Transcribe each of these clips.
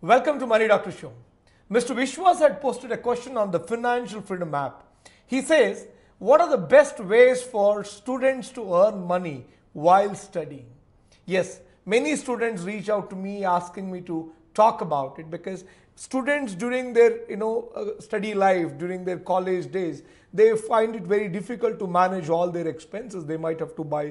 Welcome to Money Doctor Show. Mr. Vishwas had posted a question on the Financial Freedom app. He says, What are the best ways for students to earn money while studying? Yes, many students reach out to me asking me to talk about it because students during their you know uh, study life during their college days they find it very difficult to manage all their expenses they might have to buy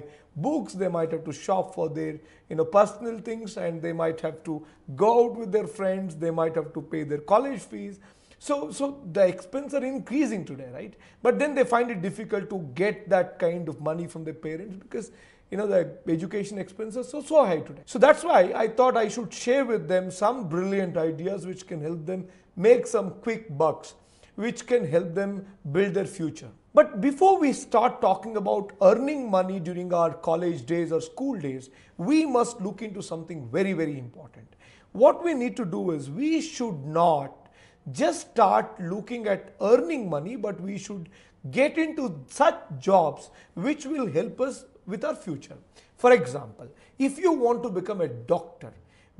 books they might have to shop for their you know personal things and they might have to go out with their friends they might have to pay their college fees so, so the expenses are increasing today, right? But then they find it difficult to get that kind of money from their parents because you know, the education expenses so, so high today. So that's why I thought I should share with them some brilliant ideas which can help them make some quick bucks, which can help them build their future. But before we start talking about earning money during our college days or school days, we must look into something very, very important. What we need to do is we should not just start looking at earning money, but we should get into such jobs which will help us with our future. For example, if you want to become a doctor,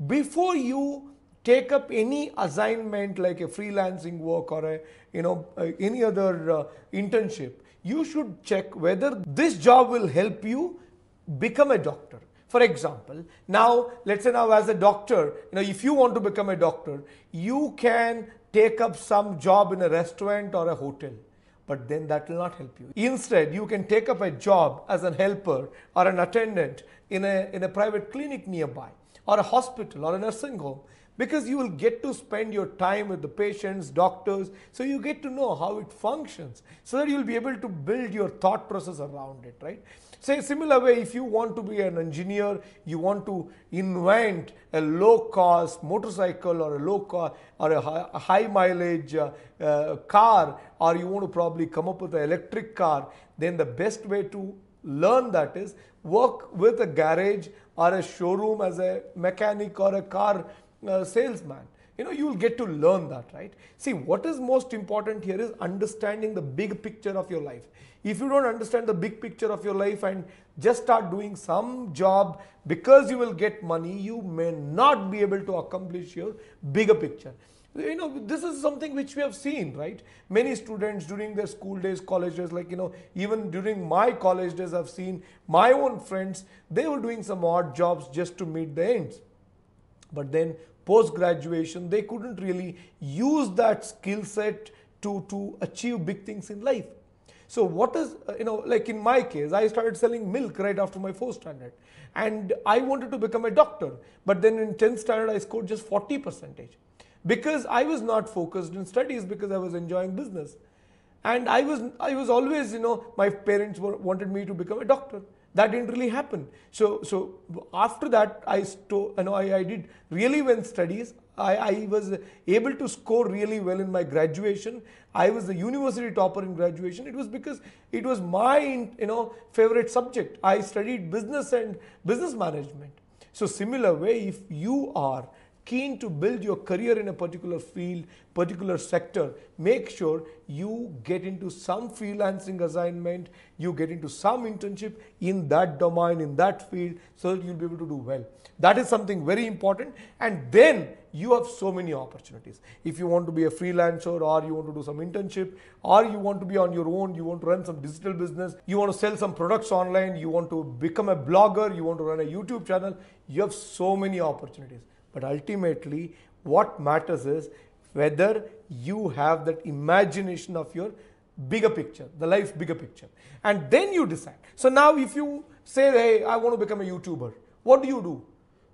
before you take up any assignment like a freelancing work or a you know uh, any other uh, internship, you should check whether this job will help you become a doctor. For example, now let's say now as a doctor, you know if you want to become a doctor, you can take up some job in a restaurant or a hotel but then that will not help you. Instead, you can take up a job as an helper or an attendant in a, in a private clinic nearby or a hospital or a nursing home because you will get to spend your time with the patients, doctors, so you get to know how it functions so that you'll be able to build your thought process around it, right? Say so similar way, if you want to be an engineer, you want to invent a low cost motorcycle or a low cost or a high, a high mileage uh, uh, car, or you want to probably come up with an electric car, then the best way to learn that is work with a garage or a showroom as a mechanic or a car uh, salesman you know you will get to learn that right see what is most important here is understanding the big picture of your life if you don't understand the big picture of your life and just start doing some job because you will get money you may not be able to accomplish your bigger picture you know this is something which we have seen right many students during their school days college days like you know even during my college days i've seen my own friends they were doing some odd jobs just to meet the ends but then post graduation, they couldn't really use that skill set to, to achieve big things in life. So what is, uh, you know, like in my case, I started selling milk right after my 4th standard. And I wanted to become a doctor. But then in 10th standard, I scored just 40 percentage. Because I was not focused in studies because I was enjoying business. And I was, I was always, you know, my parents were, wanted me to become a doctor that didn't really happen. So, so after that, I, sto- you know, I, I did really well studies. I, I was able to score really well in my graduation. I was a university topper in graduation. It was because it was my you know favorite subject. I studied business and business management. So similar way, if you are keen to build your career in a particular field, particular sector, make sure you get into some freelancing assignment, you get into some internship in that domain, in that field, so that you'll be able to do well. That is something very important. And then you have so many opportunities. If you want to be a freelancer or you want to do some internship or you want to be on your own, you want to run some digital business, you want to sell some products online, you want to become a blogger, you want to run a YouTube channel, you have so many opportunities. But ultimately, what matters is whether you have that imagination of your bigger picture, the life bigger picture. And then you decide. So now if you say, hey, I want to become a YouTuber, what do you do?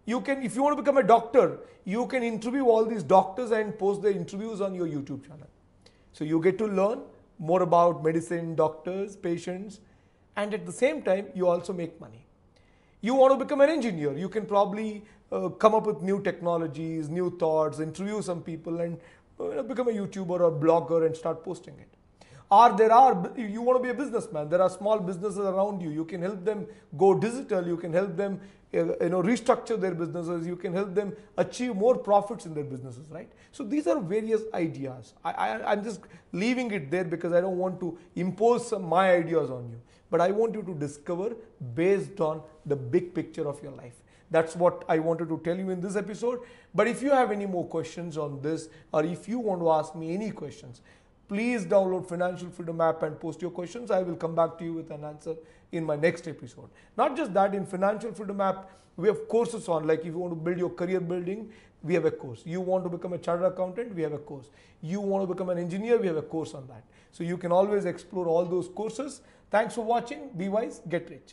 You can, if you want to become a doctor, you can interview all these doctors and post their interviews on your YouTube channel. So you get to learn more about medicine, doctors, patients, and at the same time, you also make money. You want to become an engineer, you can probably uh, come up with new technologies, new thoughts, interview some people, and you know, become a YouTuber or blogger and start posting it. Or there are, you want to be a businessman, there are small businesses around you. You can help them go digital, you can help them uh, you know, restructure their businesses, you can help them achieve more profits in their businesses, right? So these are various ideas. I, I, I'm just leaving it there because I don't want to impose some, my ideas on you. But I want you to discover based on the big picture of your life. That's what I wanted to tell you in this episode. But if you have any more questions on this, or if you want to ask me any questions, please download Financial Freedom app and post your questions. I will come back to you with an answer in my next episode. Not just that, in Financial Freedom app, we have courses on like if you want to build your career building, we have a course. You want to become a chartered accountant, we have a course. You want to become an engineer, we have a course on that. So you can always explore all those courses. Thanks for watching. Be wise, get rich.